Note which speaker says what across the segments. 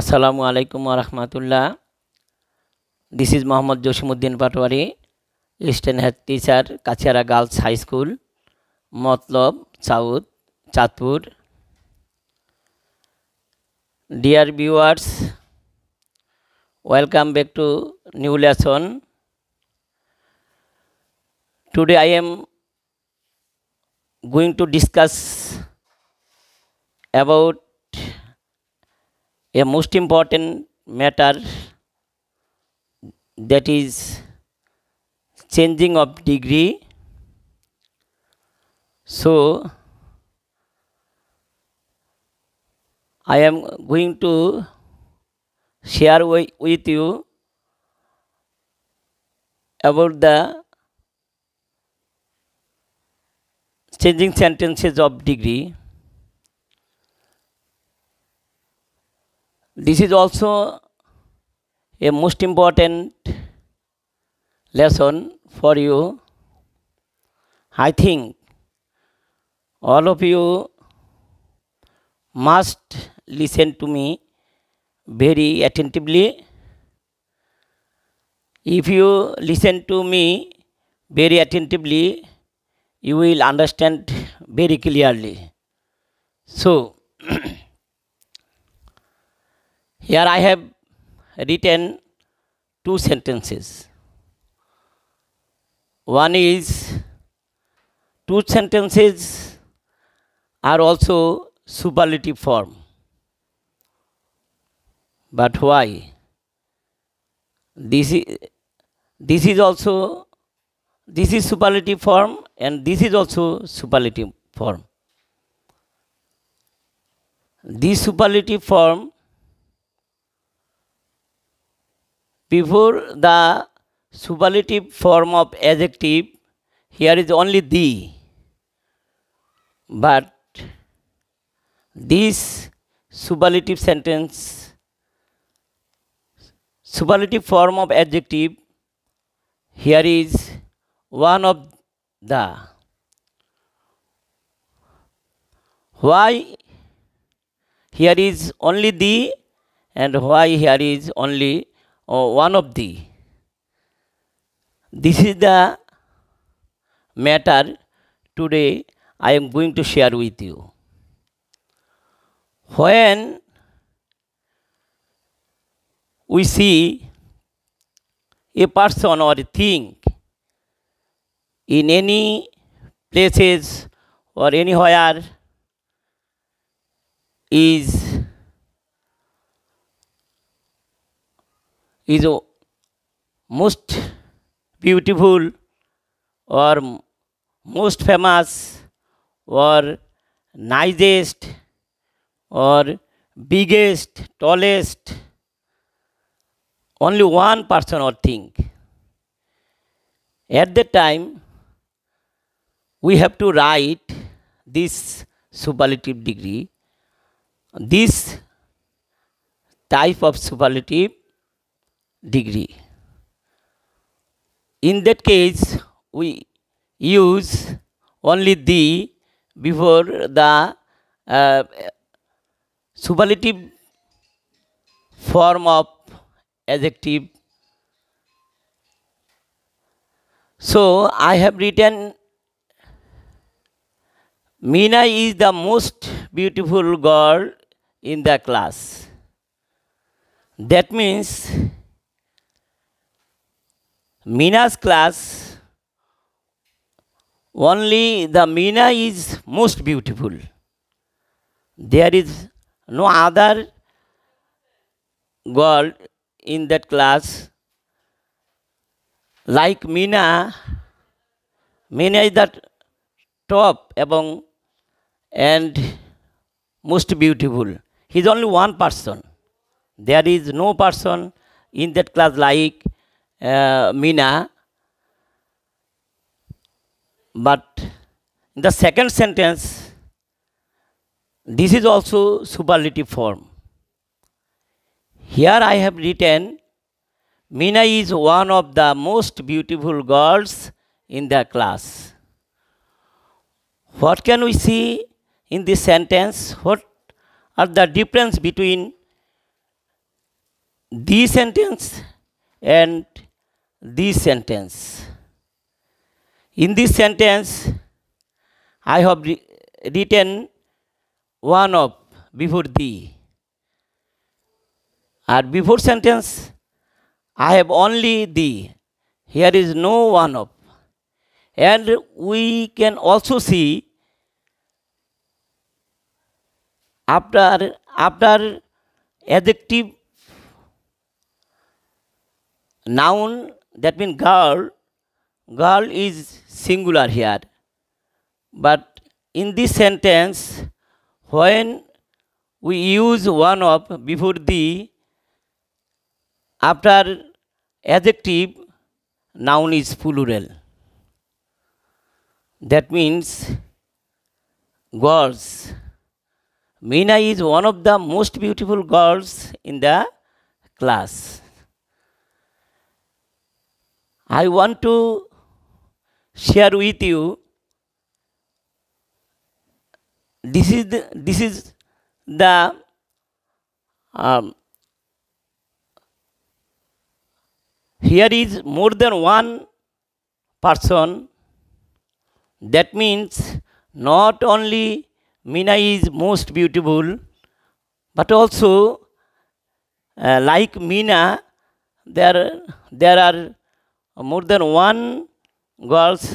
Speaker 1: আসসালামু আলাইকুম রহমতুল্লাহ this is Mohammad Jasimuddin Patwari assistant head teacher Kachiara girls high school Matlab south Chandpur dear viewers welcome back to new lesson today I am going to discuss about a most important matter that is changing of degree so I am going to share with you about the changing sentences of degree This is also a most important lesson for you. I think all of you must listen to me very attentively. If you listen to me very attentively, you will understand very clearly. So, Here I have written two sentences. One is two sentences are also superlative form. But why? This is, this is also this is superlative form and this is also superlative form. This superlative form Before the superlative form of adjective, here is only the. But this superlative sentence, superlative form of adjective, here is one of the. Why here is only the and why here is only or one of the. This is the matter today I am going to share with you. When we see a person or a thing in any places or anywhere is is the most beautiful or most famous or nicest or biggest, tallest, only one person or thing. At that time, we have to write this superlative degree. This type of superlative degree. In that case, we use only the before the uh, superlative form of adjective. So, I have written Meena is the most beautiful girl in the class. That means Mina's class, only the Mina is most beautiful. There is no other girl in that class like Mina. Mina is the top among and most beautiful. He is only one person. There is no person in that class like Uh, Mina, but in the second sentence, this is also superlative form. Here I have written, Mina is one of the most beautiful girls in the class. What can we see in this sentence? What are the difference between this sentence and this sentence. In this sentence, I have written one of before the. And before sentence, I have only the. Here is no one of. And we can also see after after adjective noun that means girl, girl is singular here. But in this sentence, when we use one of before the, after adjective, noun is plural. That means girls. Meena is one of the most beautiful girls in the class. I want to share with you this is the, this is the um, here is more than one person that means not only Mina is most beautiful but also uh, like Mina there there are more than one girls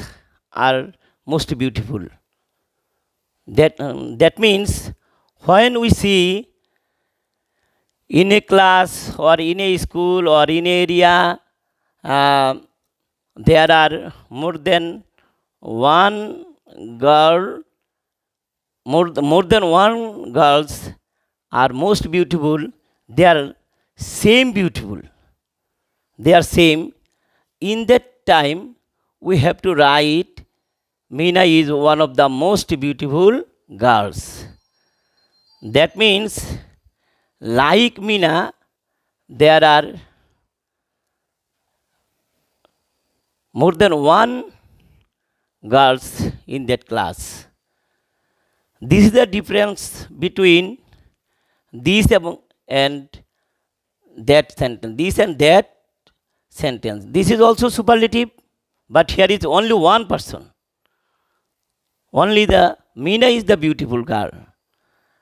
Speaker 1: are most beautiful. That, um, that means when we see in a class or in a school or in area, uh, there are more than one girl, more, more than one girls are most beautiful. They are same beautiful. They are same in that time, we have to write Mina is one of the most beautiful girls. That means, like Mina, there are more than one girls in that class. This is the difference between this and that sentence. This and that sentence. This is also superlative, but here is only one person. Only the Mina is the beautiful girl.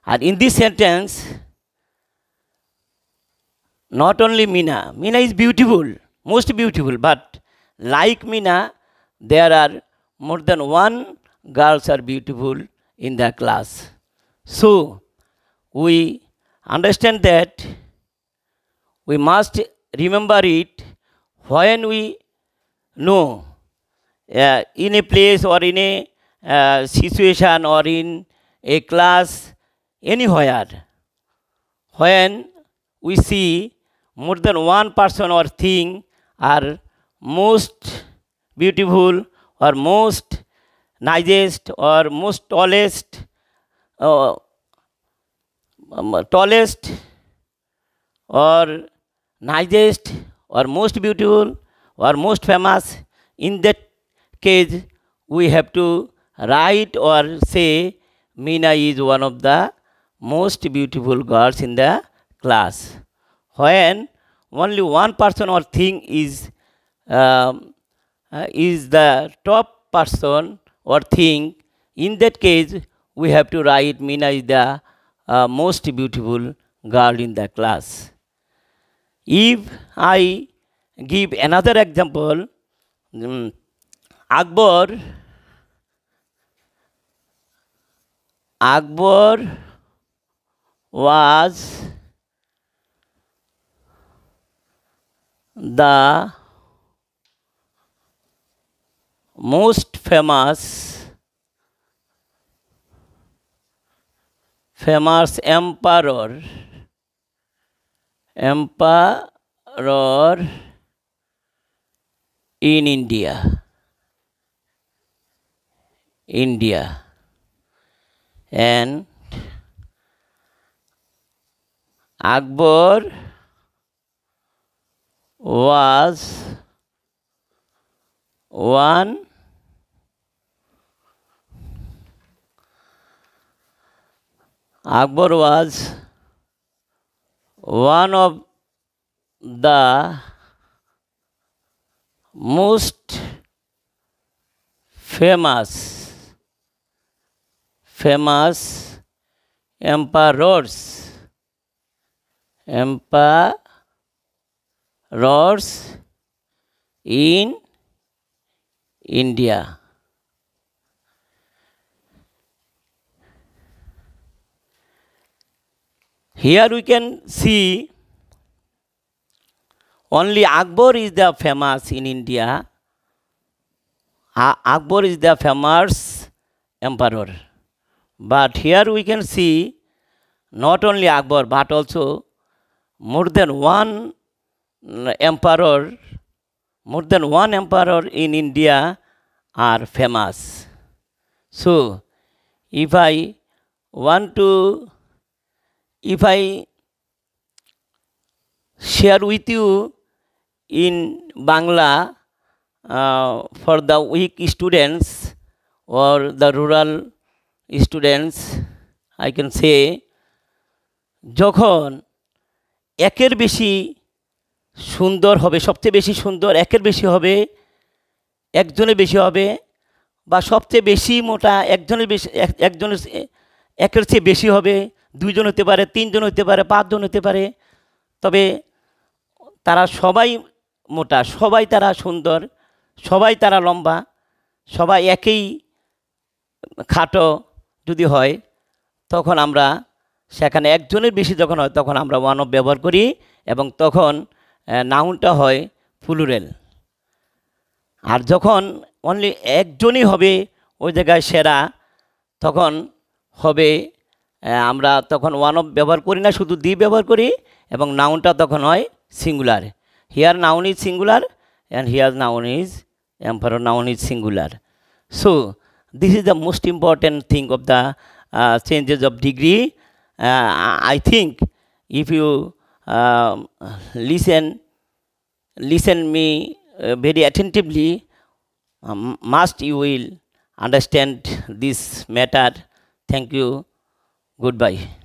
Speaker 1: And in this sentence, not only Mina, Mina is beautiful, most beautiful, but like Mina, there are more than one girls are beautiful in the class. So, we understand that we must remember it when we know uh, in a place or in a uh, situation or in a class anywhere when we see more than one person or thing are most beautiful or most nicest or most tallest uh, um, tallest or nicest or most beautiful or most famous, in that case we have to write or say Meena is one of the most beautiful girls in the class. When only one person or thing is um, uh, is the top person or thing, in that case we have to write Meena is the uh, most beautiful girl in the class. If I give another example, um, Akbar, Akbar was the most famous famous emperor emperor in India. India and Akbar was one Akbar was one of the most famous famous emperors emperors in India Here we can see only Akbar is the famous in India. Akbar is the famous emperor. But here we can see not only Akbar but also more than one emperor, more than one emperor in India are famous. So if I want to if I share with you in Bangla for the weak weak or the rural students I can say যখন একের বেশি সুন্দর হবে সবচেয়ে বেশি সুন্দর একের বেশি হবে একজনের বেশি হবে বা সবচেয়ে বেশি মোটা একজনের বেশি একজনের একের চেয়ে বেশি হবে দুইজন হতে পারে তিনজন হতে পারে পাঁচজন হতে পারে তবে তারা সবাই মোটা সবাই তারা সুন্দর সবাই তারা লম্বা সবাই একই খাটো যদি হয় তখন আমরা সেখানে একজনের বেশি যখন হয় তখন আমরা অফ ব্যবহার করি এবং তখন নাউনটা হয় ফুলুরেল আর যখন অনলি একজনই হবে ওই জায়গায় সেরা তখন হবে আমরা তখন ওয়ান অফ ব্যবহার করি না শুধু দি ব্যবহার করি এবং নাউনটা তখন হয় singular here noun is singular and here noun is for noun is singular so this is the most important thing of the changes of degree I think if you listen listen me very attentively must you will understand this matter thank you goodbye